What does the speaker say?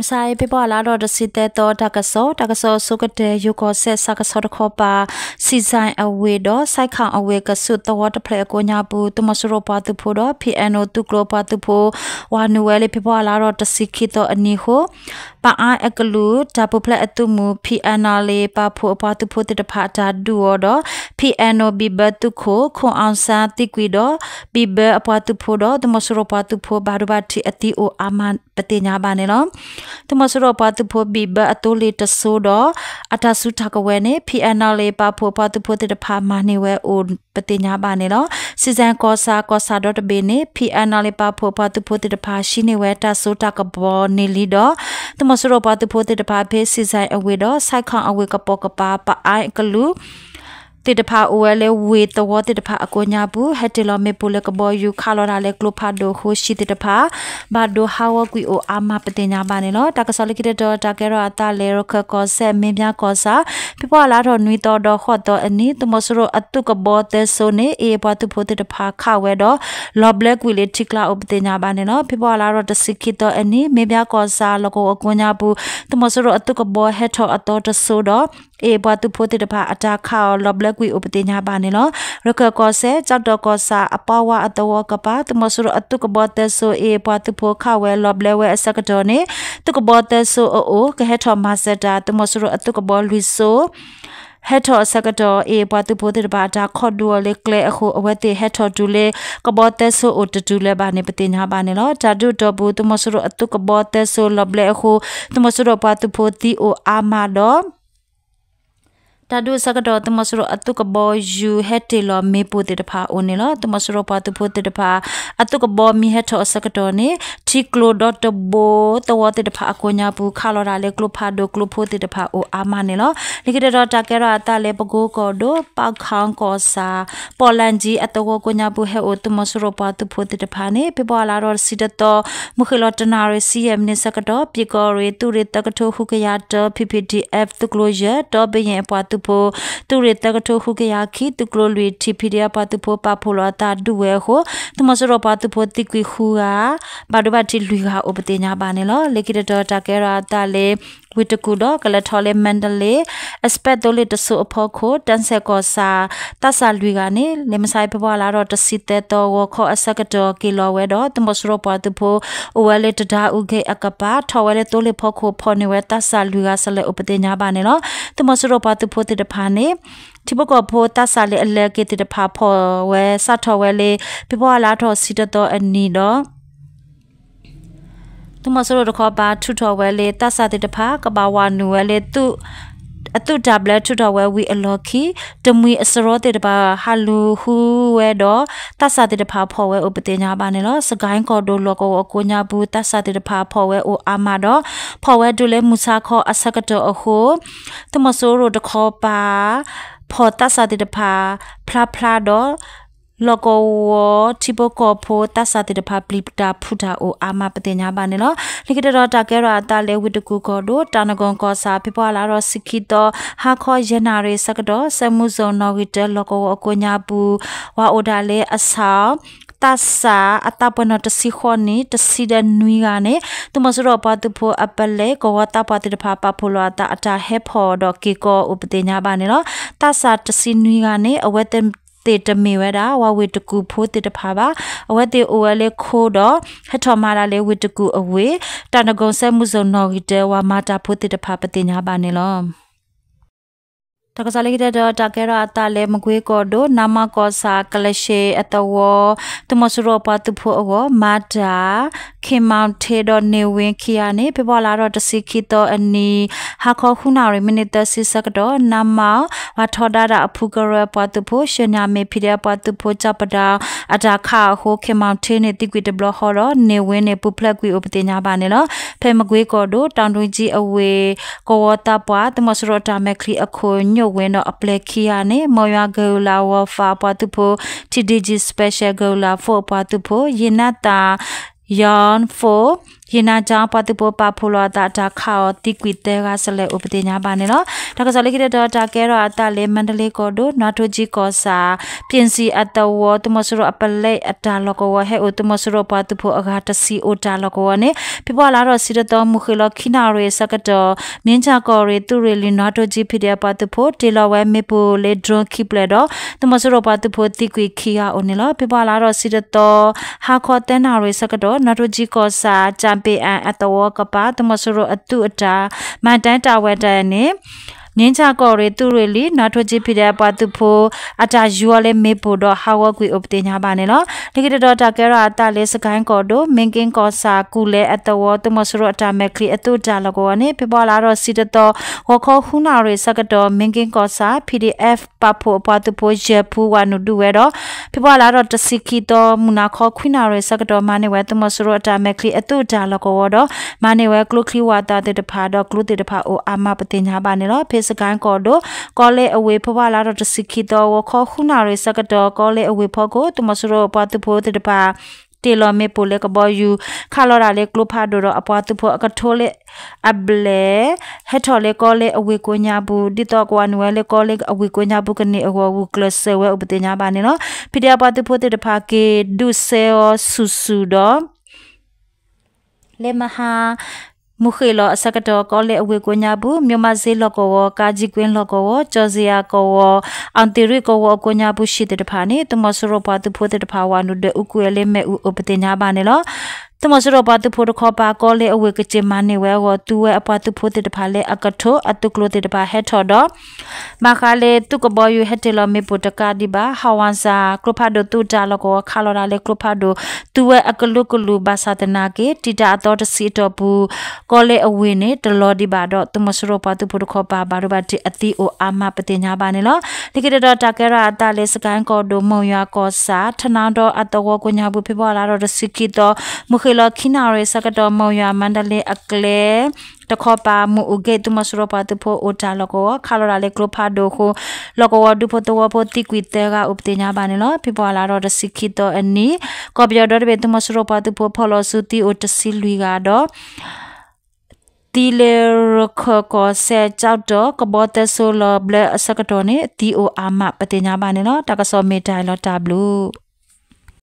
မဆိုင်ပြပလာတော့တစီတဲ့တော့တကဆောတကဆောစုကတဲ့ယူကိုဆက်စကဆောတခေါ်ပါစီဆိုင်အဝေတော့စိုက်ခေါအဝေကဆုတော်တဖလေကိုညာဘူးတမဆူရပါသူဖို့တော့ PNO သူကလပါသူဖို့ဝါနူဝဲလေးပြပလာတော့တစီခိတော့အနီဟိုပါအာအကလူဒါပဖလက်အတူမူ PNO လေးပါဖို့ပါသူဖို့တဖာတာဒူတော့ PNO ဘီဘတ်သူခိုခွန်အောင်စာတိကွီတော့ဘီဘအပွားသူဖို့တော့တမဆူရပါသူဖို့ဘာရဘတိအတီအိုအာမန်ပတိညာဘာနေလောသမစရပတ်ဖို့ဘီဘအတူလီတဆိုတော့အတဆုထကဝဲနေ PNL ပါဖို့ပတ်ဖို့တဲ့ဖာမနေဝဲအိုပတိညာဘာနေလောစီဇန်ကောစာကောစာဒေါ့ဘေနေ PNL ပါဖို့ပတ်ဖို့တဲ့ဖာရှိနေဝဲတဆိုတကဘောနေလီတော့သမစရပတ်ဖို့တဲ့ဖာဖေးစီဇန်အဝေတော့စိုက်ခေါအဝေကပေါကပါပအိုင်ကလူတိတဖာအိုဝဲလေဝေတဝတိတဖာအကိုညာဘူးဟက်တလမေပူလကဘောယူခါလော်လာလေကလိုဖာဒိုဟိုရှိတိတဖာဘာဒိုဟာဝကွီအိုအာမပတင်ညာပါနေလောတကဆလကိတတော်တကဲရအတလေရခကောဆဲမင်းပြကောစာပြပလာတော်နွီတော်တော်ခော့တော်အနီတမဆရအတုကဘောတဲဆိုနေအေဘတ်ဖို့တိတဖာခဝဲတော်လော်ဘလက်ကွီလေထိကလာဥပတင်ညာပါနေလောပြပလာတော်တစိခိတော်အနီမင်းပြကောစာလကောအကိုညာဘူးတမဆရအတုကဘောဟက်တော်အတော်တဆိုတော်အေဘတ်ဖို့တိတဖာအတာခါလော်ဘလက်ကွီဥပတိညာပါနေလောရကကောဆေကြောက်တော့ကောစာအပဝအတဝကပါတမဆူရအတုကဘောတဲဆိုအေပွားတဖိုခဝဲလော့ဘလဲဝဲအစကတော်နေတုကဘောတဲဆိုအိုကဟဲထော်မာဆက်တာတမဆူရအတုကဘောလူဆိုဟက်ထော်စကတော့အေဘတ်တူပိုတဲ့ဘာတာခေါ်ဒူလေကလေအခုအဝတ်တိဟက်ထော်ဒူလေကဘောတဲဆူအတူတူလေဘာနေပတင်ညာဘာနေလောဂျာဒူတော့ဘူးတမဆူရအတုကဘောတဲဆူလဘလေအခုတမဆူရပတ်တူပိုတီအိုအာမာတော့တာဒုစကတော့တမစရအတုကဘောယူဟက်တေလမေပိုတေတဖာအိုနေလတမစရပါတဖိုတေတဖာအတုကဘောမီဟက်ထောစကတော့နေတီကလိုဒေါတဘောတဝတေတဖာအကိုညာဘူးခါလော်တာလေကလိုဖာဒိုကလိုဖိုတေတဖာအိုအာမနေလလေကတော်တာကဲရအတလေပကိုကောဒိုပောက်ခေါန်ကောစာပေါ်လန်ကြီးအတဝကိုညာဘူးဟဲအိုတမစရပါတဖိုတေတဖာနေပြပွာလာတော့စီတတော်မခလတနာရစီယမ်နေစကတော့ပြေကောရေသူရတကထိုခုကရတ PPDF တကလိုရတော့ဘရင်ပွားตุโพตุเรตกะโทหุกยาคีตุกโลลุยทิพิเดียปาตุโพปาโพลอตาดุเวโหตุมสรปาตุโพติกุยฮูอาบาดบาติลุยฮาอุปติญาบาเนลอเลกิตตอตาเกราตาเลဝီတကူတော့ကလထော်လေမန္တလေးအစပက်တိုလေတဆူအဖို့ကိုတန်ဆက်ကောစာတဆာလူကနေလေမဆိုင်ပပွားလာတော့တစီတဲတော့ဝခေါ်အစကတော်ကီလိုဝဲတော့တမစရပတ်တဖို့အဝဲလေတဒါဥခေအကပါထော်ဝဲလေတိုလေဖို့ကိုဖော်နေဝဲတဆာလူကဆလဲဥပတိညာပါနေတော့တမစရပတ်တဖို့တေတဖာနေဒီဘကဘောတဆာလေအလဲကေတေတဖာဖော်ဝဲစထော်ဝဲလေပပွားလာတော့စီတတော်အနီတော့သူမဆိုတော့တခေါ်ပါထူထော်ဝဲလေတဆာတိတဖာကပါဝါနူဝဲလေသူအတုဒဘလထူတော်ဝဲဝီအလော်ခီတမွေအစရောတေတပါဟာလူဟူဝဲတော့တဆာတေတပါဖော်ဝဲဥပတိညာပါနေလောစကိုင်းကော်ဒိုလောကောအကိုညာဘူးတဆာတေတပါဖော်ဝဲအိုအာမာတော့ဖော်ဝဲဒူလေမူစာခောအစကတောအဟိုတမဆိုးရိုတခောပါဖော်တဆာတေတပါဖလာဖလာတော့လောကဝတိဘကဖိုတသတိတဖပလိပတာဖုတာအိုအာမပတိညာပါနေလောလိကတတော်တာကဲရတာလဲဝိတကူကောတို့တာနဂွန်ကောစာဖေပွာလာတော့စိခိတောဟာခောယနာရေစကတော်ဆမှုဇုံနော်ဝိတလောကဝအကိုညာဘူးဝါအိုဒါလဲအဆောင်တဆာအတပနတစီခွန်နီတစီဒနွီကနေတမစရပတဖို့အပလေကဝတာပတိတဖပဖလောတာအတာဟေဖော်ဒကေကောဥပတိညာပါနေလောတဆာတစီနွီကနေအဝဲတဲ့တေတမေဝဲတာဝဝေတကူဖိုးတေတဖာပါအဝဲတေအိုဝဲလေခိုးတော့ဟထော်မာတာလေဝေတကူအဝေတန်တကုံဆဲမှုစုံနော်ဂီတဲဝါမာတာဖိုးတေတဖာပတိညာပါနေလောတကစားလေးတဲ့တာကဲရအတလဲမကွေးကော်ဒိုနာမကောစာကလရှေအတဝတမစရောပတ်ဖို့အောမာတာခေမောင်ထေဒနေဝင်းခီယာနေပြပလာတော့တစီခီတော့အနီဟာခေါခုနာရမီနီတစီစကတော့နာမဝါထောဒါတာအဖူကရပတ်ဖို့ရှင်ညာမေဖီတဲ့ပတ်ဖို့ချပဒါအတာခါဟိုခေမောင်ထေနေတိကွီဒဘလဟောတော့နေဝင်းနေပူဖလက်ကွီဥပတိညာပါနေလောဖဲမကွေးကော်ဒိုတောင်တွင်းကြီးအဝေကောဝတာပွားတမစရောတာမက်ခလီအခွညမြို့ဝင်းတော့အပလက်ခီယာနဲ့မော်ရွာဂူလာဝဖာပွားသူဖိုတီဒီဂျီစပက်ရှယ်ဂူလာဖိုပွားသူဖိုယေနတာ yon for ယနာကြောင့်ပတုပပဖိုလောတာတာခါောတိကွီတဲကဆလဲဥပတိညာပါနေနော်ဒါကစလိခိတဲ့တာကဲရောအတလေမန္တလေးကောဒိုနာထိုဂျီကောစာပြင်စီအတဝတမဆရအပလေအတာလကောဟဲဥတမဆရပတုဖိုအဂါတစီဥတာလကောနေပြပလာတော့စီရတော်မူခလခိနာရေစကတော်နင်းချကောရေသူရေလီနာထိုဂျီဖိတဲ့ပတုဖိုတေလဝဲမေပိုလေဒရခိပလေတော့တမဆရပတုဖိုတိကွီခိယာအိုနေလပြပလာတော့စီရတော်ဟာခောတဲနာရေစကတော်နာထိုဂျီကောစာချမ်ပေးအန်အတဝကပါတမဆူရအတုအတာမန်တန်တာဝဲတဲ့နိငင်းချကော်ရီသူရီလီနာထွချီဖီတဲ့ပွားသူဖိုအတာယူရလဲမေဖို့တော့ဟာဝကွေဥပတင်ညာပါနဲ့နော်ဒီကတော်တာကဲရအတာလဲစကိုင်းကော်တို့မင်ကင်းကော်စာကူလဲအတဝတမဆရအတာမက်ခလီအတူတာလကောနဲ့ပြပွားလာတော့စီတတော်ဝခေါခုနာရီစကတော်မင်ကင်းကော်စာ PDF ပဖို့ပွားသူဖိုဂျပူဝနုဒူဝဲတော့ပြပွားလာတော့တစီခီတော်မူနာခေါခွိနာရီစကတော်မနဲ့ဝဲတမဆရအတာမက်ခလီအတူတာလကောတော့မနဲ့ဝဲကလုခလီဝါတာတဲ့တဖာတော့ကလုတဲ့တဖာအိုအာမပတင်ညာပါနဲ့နော် Facebook စကန်ကော်ဒိုကောလေအဝေဖဖလာတော့တစခိတော့ဝခေါခုနာရေစကတော်ကောလေအဝေဖောကိုတမစရောပတ်ဖို့တပါတေလမေပိုလေကဘောယူခါလော်ရာလေကလုဖာဒိုရအပွားသူဖို့အကထိုးလေအဘလေဟက်ထော်လေကောလေအဝေကိုညာဘူးဒီတော့ကွာနွယ်လေကောလေအဝေကိုညာဘူးကနေအဝဝကလဆဝဲဥပတေညာပါနေနော်ဖီတရပွားသူဖို့တေတဖာကေဒူဆေဆူဆူတော့လေမဟာမုခေလအစကတော်ကောလေအဝေကိုညာဘူးမြမဇေလကောဝကာဂျီကွင်းလကောဝကျော်ဇီယာကောဝအန်တီရီကောဝကိုညာဘူးရှိတဲ့တဖာနေတမဆရဘတ်ဖို့တဲ့တဖာဝနုဒဥကွေလေးမဲ့ဥပတိညာပါနေလောတမစရပါတဖို့တခေါ်ပါကောလေအဝေကချေမနေဝဲဝတူဝဲအပါတဖို့တဲ့တဖာလေအကထောအတုကလိုတဲ့တဖာဟက်ထော်တော့မခါလေတုကဘောယူဟက်တလမေပုတကာဒီပါဟဝမ်စာကလဖာဒိုတူတာလကောခါလော်ရာလေကလဖာဒိုတူဝဲအကလုကလူဘာသာတနာကေတီတာတော်တစီတော်ဘူးကောလေအဝေနဲ့တလော်ဒီပါတော့တမစရပါတဖို့တခေါ်ပါဘာရဘတိအတိအိုအာမပတိညာပါနေလောဒီကေတော်တာကဲရာအတလေစကန်ကောဒိုမုံရွာကောစာထနာတော်အတဝကညာဘူးဖြစ်ပေါ်လာတော့တစီကီတော်မုခေလခိနာရစကတော်မောရွာမန္တလေးအကလေတခေါ်ပါမူဥကေတုမစရပါတဖို့အိုတာလကောခါလရာလေကလဖာဒိုခိုလကောဝဒုဖို့တဝဖို့တိကွီတဲကဥပတိညာပါနေလောပြပွာလာတော့တစီခိတော်အနီကော်ပြော်တော့ဘေတုမစရပါတဖို့ဖော်လို့စုတီအိုတစီလူကတော့တီလေရခကောဆဲကြောက်တော့ကဘောတဆူလဘလအစကတော်နေတီအိုအာမပတိညာပါနေလောတကဆောမေတိုင်လောတာဘလူး